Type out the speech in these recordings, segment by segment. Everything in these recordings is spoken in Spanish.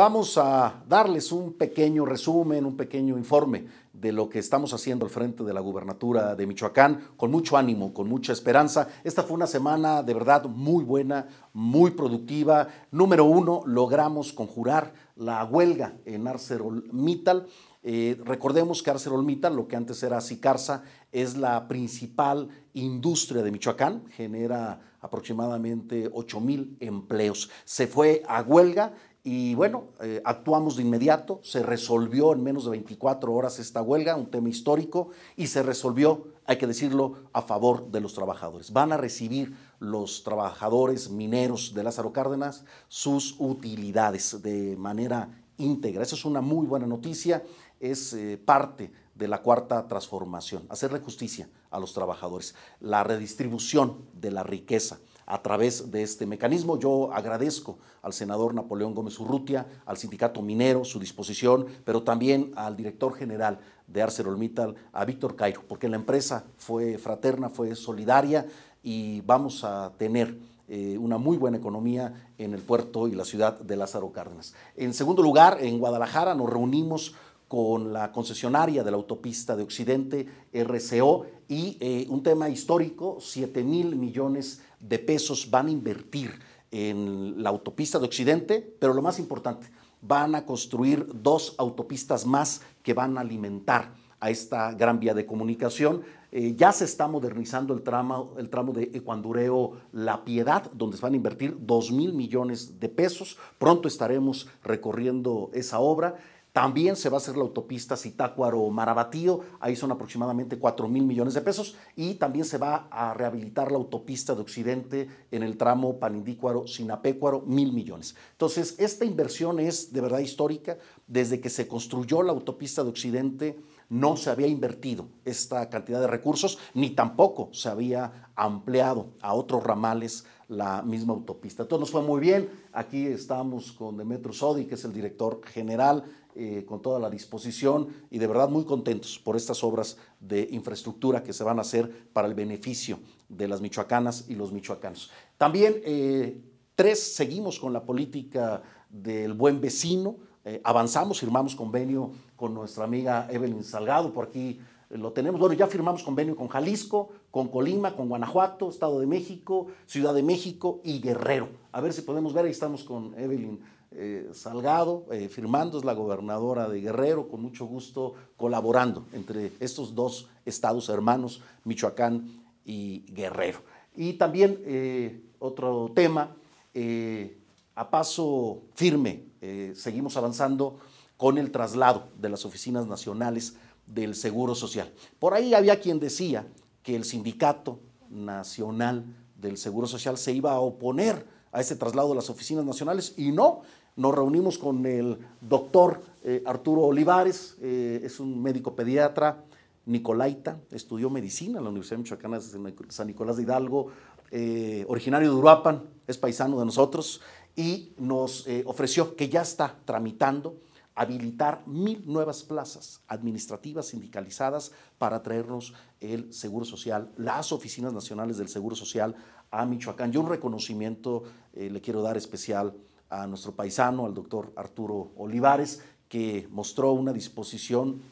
Vamos a darles un pequeño resumen, un pequeño informe de lo que estamos haciendo al frente de la gubernatura de Michoacán, con mucho ánimo, con mucha esperanza. Esta fue una semana de verdad muy buena, muy productiva. Número uno, logramos conjurar la huelga en ArcelorMittal. Eh, recordemos que ArcelorMittal, lo que antes era Sicarsa, es la principal industria de Michoacán, genera aproximadamente 8 mil empleos. Se fue a huelga y bueno, eh, actuamos de inmediato, se resolvió en menos de 24 horas esta huelga, un tema histórico, y se resolvió, hay que decirlo, a favor de los trabajadores. Van a recibir los trabajadores mineros de Lázaro Cárdenas sus utilidades de manera íntegra. Esa es una muy buena noticia, es eh, parte de la cuarta transformación, hacerle justicia a los trabajadores, la redistribución de la riqueza a través de este mecanismo. Yo agradezco al senador Napoleón Gómez Urrutia, al sindicato minero su disposición, pero también al director general de ArcelorMittal, a Víctor Cairo, porque la empresa fue fraterna, fue solidaria y vamos a tener eh, una muy buena economía en el puerto y la ciudad de Lázaro Cárdenas. En segundo lugar, en Guadalajara nos reunimos con la concesionaria de la autopista de Occidente, RCO, y eh, un tema histórico, 7 mil millones de pesos van a invertir en la autopista de Occidente, pero lo más importante, van a construir dos autopistas más que van a alimentar a esta gran vía de comunicación. Eh, ya se está modernizando el tramo, el tramo de Ecuandureo La Piedad, donde se van a invertir 2 mil millones de pesos. Pronto estaremos recorriendo esa obra. También se va a hacer la autopista Citácuaro marabatío ahí son aproximadamente 4 mil millones de pesos, y también se va a rehabilitar la autopista de Occidente en el tramo Panindícuaro-Sinapécuaro, mil millones. Entonces, esta inversión es de verdad histórica. Desde que se construyó la autopista de Occidente, no se había invertido esta cantidad de recursos, ni tampoco se había ampliado a otros ramales la misma autopista. Todo nos fue muy bien. Aquí estamos con Demetrio Sodi, que es el director general eh, con toda la disposición y de verdad muy contentos por estas obras de infraestructura que se van a hacer para el beneficio de las michoacanas y los michoacanos. También, eh, tres, seguimos con la política del buen vecino, eh, avanzamos, firmamos convenio con nuestra amiga Evelyn Salgado, por aquí lo tenemos. Bueno, ya firmamos convenio con Jalisco, con Colima, con Guanajuato, Estado de México, Ciudad de México y Guerrero. A ver si podemos ver, ahí estamos con Evelyn eh, Salgado, eh, firmando, es la gobernadora de Guerrero, con mucho gusto colaborando entre estos dos estados hermanos, Michoacán y Guerrero. Y también eh, otro tema, a paso firme, seguimos avanzando con el traslado de las oficinas nacionales del Seguro Social. Por ahí había quien decía que el sindicato nacional del Seguro Social se iba a oponer a ese traslado de las oficinas nacionales y no, nos reunimos con el doctor eh, Arturo Olivares, eh, es un médico pediatra, Nicolaita, estudió medicina en la Universidad de San Nicolás de Hidalgo, eh, originario de Uruapan, es paisano de nosotros, y nos ofreció que ya está tramitando habilitar mil nuevas plazas administrativas sindicalizadas para traernos el Seguro Social, las oficinas nacionales del Seguro Social a Michoacán. Yo un reconocimiento eh, le quiero dar especial a nuestro paisano, al doctor Arturo Olivares, que mostró una disposición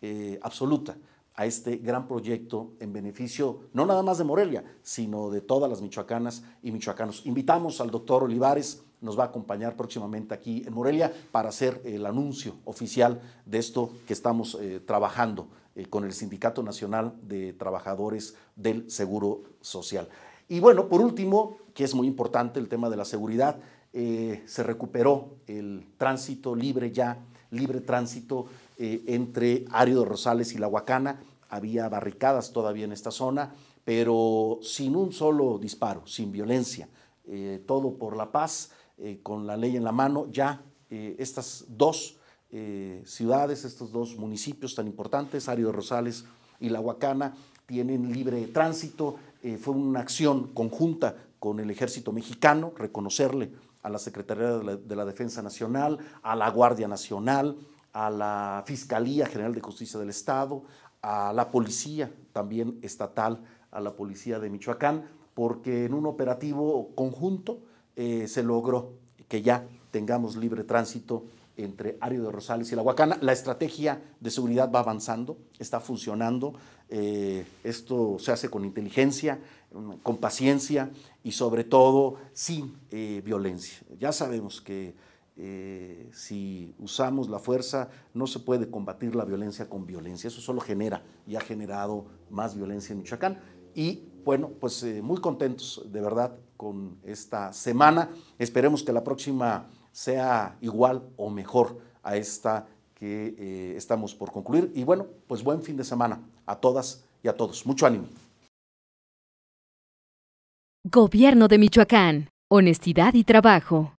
eh, absoluta a este gran proyecto en beneficio no nada más de Morelia, sino de todas las michoacanas y michoacanos. Invitamos al doctor Olivares, nos va a acompañar próximamente aquí en Morelia para hacer el anuncio oficial de esto que estamos eh, trabajando eh, con el Sindicato Nacional de Trabajadores del Seguro Social. Y bueno, por último, que es muy importante el tema de la seguridad, eh, se recuperó el tránsito libre ya, libre tránsito eh, entre entre de Rosales y La Huacana. Había barricadas todavía en esta zona, pero sin un solo disparo, sin violencia, eh, todo por la paz, eh, con la ley en la mano, ya estas dos ciudades, estos dos municipios tan importantes, de Rosales y La Huacana, tienen libre tránsito. fue una acción conjunta con el ejército mexicano, reconocerle a la Secretaría de la Defensa Nacional, a la Guardia Nacional, a la Fiscalía General de Justicia del Estado, a la Policía también estatal, a la Policía de Michoacán, porque en un operativo conjunto eh, se logró que ya tengamos libre tránsito entre Ario de Rosales y La Huacana. La estrategia de seguridad va avanzando, está funcionando, eh, esto se hace con inteligencia, con paciencia y sobre todo sin eh, violencia. Ya sabemos que eh, si usamos la fuerza, no se puede combatir la violencia con violencia. Eso solo genera y ha generado más violencia en Michoacán. Y bueno, pues eh, muy contentos de verdad con esta semana. Esperemos que la próxima sea igual o mejor a esta que eh, estamos por concluir. Y bueno, pues buen fin de semana a todas y a todos. Mucho ánimo. Gobierno de Michoacán. Honestidad y trabajo.